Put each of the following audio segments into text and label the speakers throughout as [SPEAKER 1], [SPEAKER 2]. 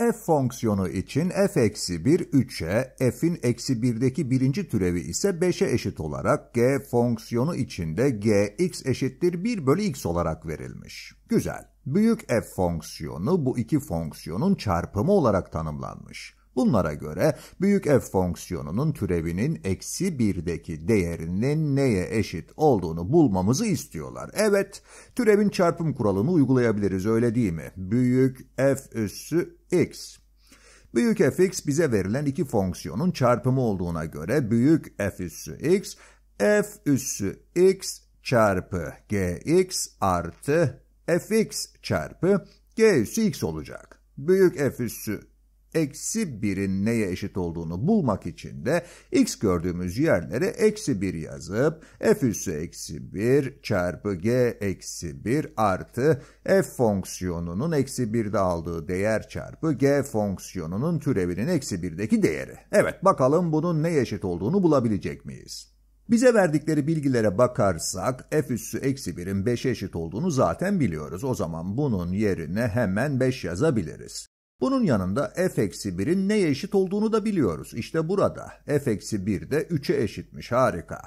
[SPEAKER 1] f fonksiyonu için f eksi 1 3'e, f'in eksi 1'deki birinci türevi ise 5'e eşit olarak g fonksiyonu içinde g x eşittir 1 bölü x olarak verilmiş. Güzel. Büyük f fonksiyonu bu iki fonksiyonun çarpımı olarak tanımlanmış. Bunlara göre büyük f fonksiyonunun türevinin eksi birdeki değerinin neye eşit olduğunu bulmamızı istiyorlar. Evet, türevin çarpım kuralını uygulayabiliriz öyle değil mi? Büyük f üssü x. Büyük fx bize verilen iki fonksiyonun çarpımı olduğuna göre büyük f üssü x, f üssü x çarpı gx artı fx çarpı g üssü x olacak. Büyük f üssü eksi birin neye eşit olduğunu bulmak için de x gördüğümüz yerlere eksi 1 yazıp f üssü eksi 1 çarpı g eksi 1 artı f fonksiyonunun eksi 1'de aldığı değer çarpı g fonksiyonunun türevinin eksi 1'deki değeri. Evet bakalım bunun neye eşit olduğunu bulabilecek miyiz? Bize verdikleri bilgilere bakarsak f üssü eksi 1'in 5'e eşit olduğunu zaten biliyoruz. O zaman bunun yerine hemen 5 yazabiliriz. Bunun yanında f-1'in neye eşit olduğunu da biliyoruz. İşte burada f-1 de 3'e eşitmiş harika.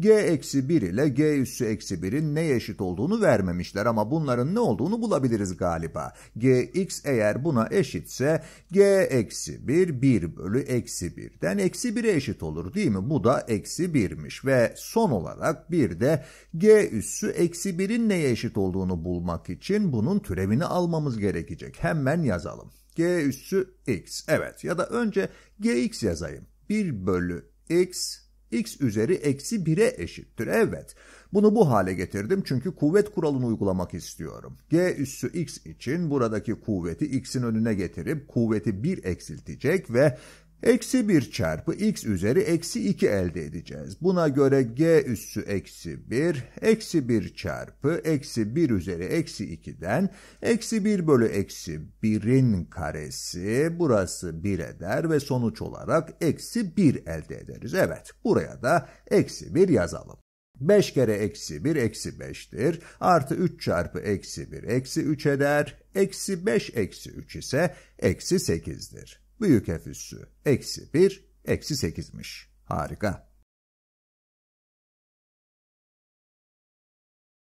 [SPEAKER 1] g-1 ile g üssü eksi 1'in neye eşit olduğunu vermemişler ama bunların ne olduğunu bulabiliriz galiba. gx eğer buna eşitse g-1 1 bölü eksi 1'den eksi 1'e eşit olur değil mi? Bu da eksi 1'miş ve son olarak bir de g üssü eksi 1'in neye eşit olduğunu bulmak için bunun türevini almamız gerekecek. Hemen yazalım g üssü x. Evet ya da önce gx yazayım. 1 bölü x x üzeri eksi 1'e eşittir. Evet bunu bu hale getirdim çünkü kuvvet kuralını uygulamak istiyorum. G üssü x için buradaki kuvveti x'in önüne getirip kuvveti 1 eksiltecek ve Eksi 1 çarpı x üzeri eksi 2 elde edeceğiz. Buna göre g üssü eksi 1, eksi 1 çarpı eksi 1 üzeri eksi 2'den eksi 1 bölü eksi 1'in karesi burası 1 eder ve sonuç olarak eksi 1 elde ederiz. Evet buraya da eksi 1 yazalım. 5 kere eksi 1 eksi 5'tir. Artı 3 çarpı eksi 1 eksi 3 eder. Eksi 5 eksi 3 ise eksi 8'dir. Büyük F üssü eksi 1 eksi 8'miş. Harika.